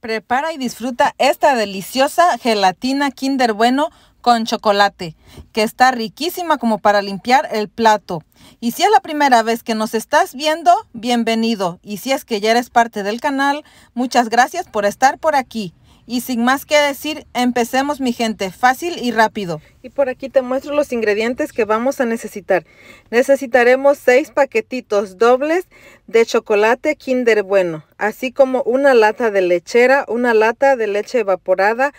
Prepara y disfruta esta deliciosa gelatina Kinder Bueno con chocolate, que está riquísima como para limpiar el plato. Y si es la primera vez que nos estás viendo, bienvenido. Y si es que ya eres parte del canal, muchas gracias por estar por aquí. Y sin más que decir, empecemos mi gente, fácil y rápido. Y por aquí te muestro los ingredientes que vamos a necesitar. Necesitaremos 6 paquetitos dobles de chocolate Kinder Bueno, así como una lata de lechera, una lata de leche evaporada,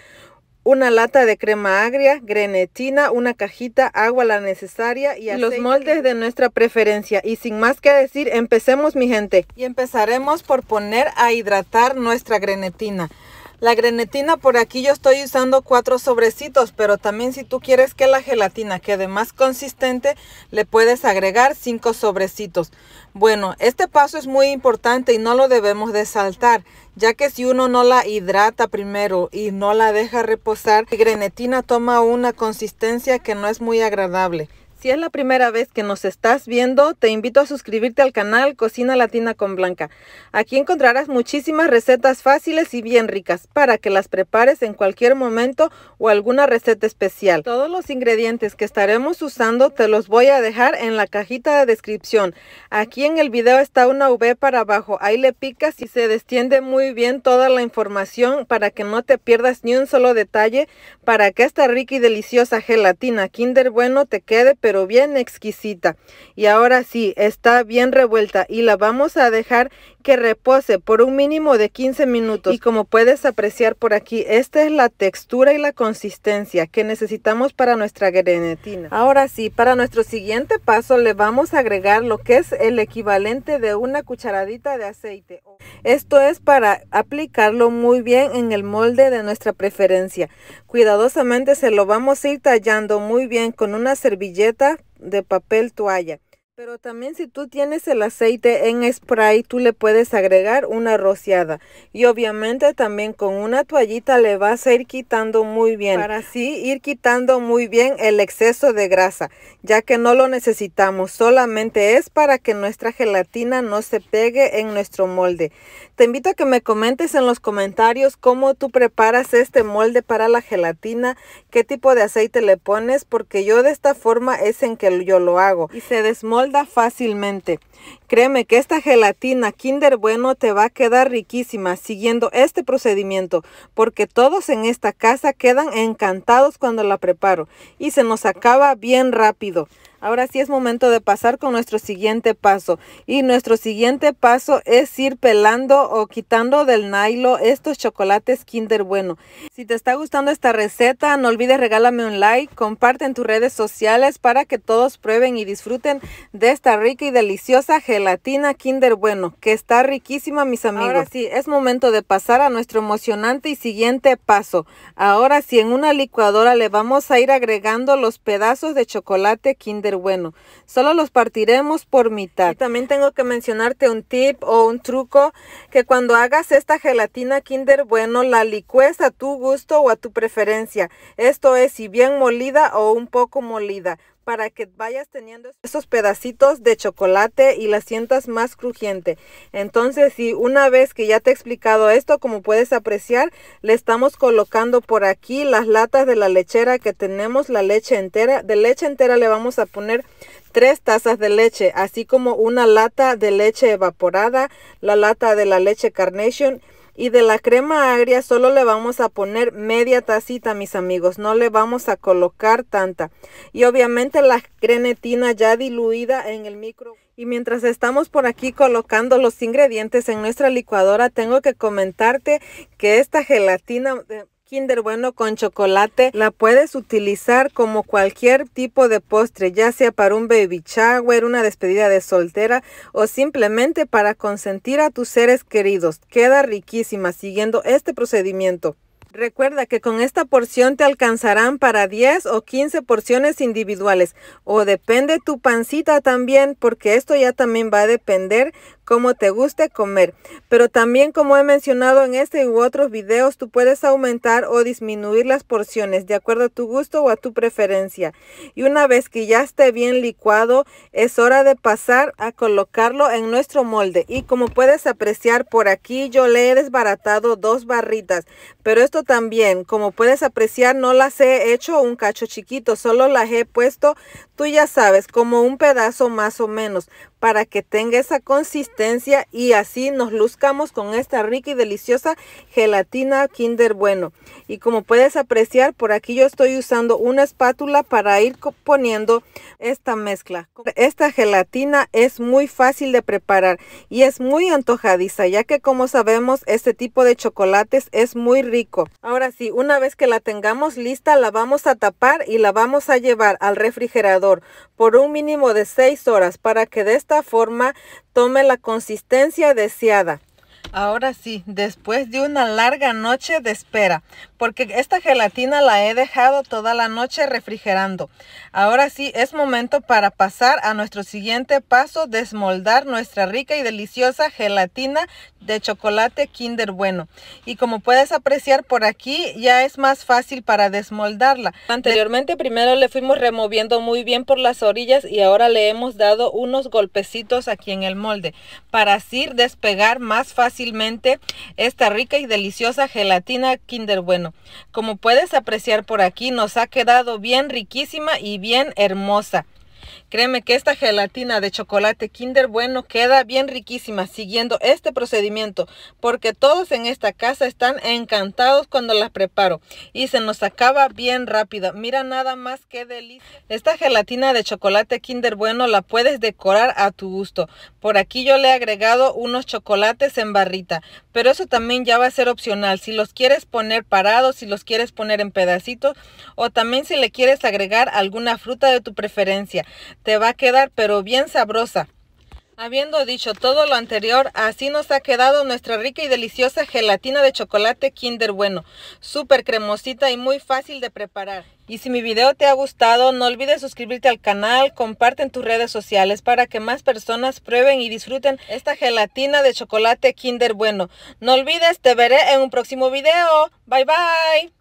una lata de crema agria, grenetina, una cajita, agua la necesaria y, y los moldes de nuestra preferencia. Y sin más que decir, empecemos mi gente. Y empezaremos por poner a hidratar nuestra grenetina. La grenetina por aquí yo estoy usando cuatro sobrecitos, pero también si tú quieres que la gelatina quede más consistente, le puedes agregar cinco sobrecitos. Bueno, este paso es muy importante y no lo debemos de saltar, ya que si uno no la hidrata primero y no la deja reposar, la grenetina toma una consistencia que no es muy agradable. Si es la primera vez que nos estás viendo, te invito a suscribirte al canal Cocina Latina con Blanca. Aquí encontrarás muchísimas recetas fáciles y bien ricas para que las prepares en cualquier momento o alguna receta especial. Todos los ingredientes que estaremos usando te los voy a dejar en la cajita de descripción. Aquí en el video está una V para abajo. Ahí le picas y se destiende muy bien toda la información para que no te pierdas ni un solo detalle para que esta rica y deliciosa gelatina Kinder Bueno te quede pero bien exquisita. Y ahora sí, está bien revuelta y la vamos a dejar que repose por un mínimo de 15 minutos. Y como puedes apreciar por aquí, esta es la textura y la consistencia que necesitamos para nuestra grenetina. Ahora sí, para nuestro siguiente paso le vamos a agregar lo que es el equivalente de una cucharadita de aceite. Esto es para aplicarlo muy bien en el molde de nuestra preferencia. Cuidadosamente se lo vamos a ir tallando muy bien con una servilleta de papel toalla. Pero también si tú tienes el aceite en spray, tú le puedes agregar una rociada. Y obviamente también con una toallita le vas a ir quitando muy bien. Para así ir quitando muy bien el exceso de grasa, ya que no lo necesitamos. Solamente es para que nuestra gelatina no se pegue en nuestro molde. Te invito a que me comentes en los comentarios cómo tú preparas este molde para la gelatina, qué tipo de aceite le pones, porque yo de esta forma es en que yo lo hago. Y se desmolde fácilmente Créeme que esta gelatina Kinder Bueno te va a quedar riquísima siguiendo este procedimiento, porque todos en esta casa quedan encantados cuando la preparo y se nos acaba bien rápido. Ahora sí es momento de pasar con nuestro siguiente paso. Y nuestro siguiente paso es ir pelando o quitando del nylon estos chocolates Kinder Bueno. Si te está gustando esta receta, no olvides regálame un like, comparte en tus redes sociales para que todos prueben y disfruten de esta rica y deliciosa gelatina gelatina Kinder Bueno, que está riquísima, mis amigos. Ahora sí, es momento de pasar a nuestro emocionante y siguiente paso. Ahora sí, en una licuadora le vamos a ir agregando los pedazos de chocolate Kinder Bueno. Solo los partiremos por mitad. también tengo que mencionarte un tip o un truco, que cuando hagas esta gelatina Kinder Bueno, la licúes a tu gusto o a tu preferencia. Esto es si bien molida o un poco molida para que vayas teniendo esos pedacitos de chocolate y la sientas más crujiente. Entonces, si una vez que ya te he explicado esto, como puedes apreciar, le estamos colocando por aquí las latas de la lechera que tenemos, la leche entera. De leche entera le vamos a poner tres tazas de leche, así como una lata de leche evaporada, la lata de la leche Carnation y de la crema agria solo le vamos a poner media tacita, mis amigos. No le vamos a colocar tanta. Y obviamente la grenetina ya diluida en el micro. Y mientras estamos por aquí colocando los ingredientes en nuestra licuadora, tengo que comentarte que esta gelatina... Kinder Bueno con chocolate la puedes utilizar como cualquier tipo de postre, ya sea para un baby shower, una despedida de soltera o simplemente para consentir a tus seres queridos. Queda riquísima siguiendo este procedimiento. Recuerda que con esta porción te alcanzarán para 10 o 15 porciones individuales o depende tu pancita también porque esto ya también va a depender como te guste comer. Pero también como he mencionado en este u otros videos, tú puedes aumentar o disminuir las porciones de acuerdo a tu gusto o a tu preferencia. Y una vez que ya esté bien licuado, es hora de pasar a colocarlo en nuestro molde. Y como puedes apreciar por aquí, yo le he desbaratado dos barritas. Pero esto también, como puedes apreciar, no las he hecho un cacho chiquito, solo las he puesto, tú ya sabes, como un pedazo más o menos para que tenga esa consistencia y así nos luzcamos con esta rica y deliciosa gelatina Kinder Bueno. Y como puedes apreciar, por aquí yo estoy usando una espátula para ir poniendo esta mezcla. Esta gelatina es muy fácil de preparar y es muy antojadiza, ya que como sabemos, este tipo de chocolates es muy rico. Ahora sí, una vez que la tengamos lista, la vamos a tapar y la vamos a llevar al refrigerador por un mínimo de 6 horas para que de esta forma tome la consistencia deseada. Ahora sí, después de una larga noche de espera, porque esta gelatina la he dejado toda la noche refrigerando. Ahora sí, es momento para pasar a nuestro siguiente paso, desmoldar nuestra rica y deliciosa gelatina de chocolate Kinder Bueno. Y como puedes apreciar por aquí, ya es más fácil para desmoldarla. Anteriormente primero le fuimos removiendo muy bien por las orillas y ahora le hemos dado unos golpecitos aquí en el molde para así despegar más fácil fácilmente esta rica y deliciosa gelatina Kinder Bueno. Como puedes apreciar por aquí, nos ha quedado bien riquísima y bien hermosa. Créeme que esta gelatina de chocolate Kinder Bueno queda bien riquísima siguiendo este procedimiento porque todos en esta casa están encantados cuando las preparo y se nos acaba bien rápido. Mira nada más que delicia. Esta gelatina de chocolate Kinder Bueno la puedes decorar a tu gusto. Por aquí yo le he agregado unos chocolates en barrita, pero eso también ya va a ser opcional. Si los quieres poner parados, si los quieres poner en pedacitos o también si le quieres agregar alguna fruta de tu preferencia te va a quedar pero bien sabrosa. Habiendo dicho todo lo anterior, así nos ha quedado nuestra rica y deliciosa gelatina de chocolate Kinder Bueno, súper cremosita y muy fácil de preparar. Y si mi video te ha gustado, no olvides suscribirte al canal, comparte en tus redes sociales para que más personas prueben y disfruten esta gelatina de chocolate Kinder Bueno. No olvides, te veré en un próximo video. Bye bye.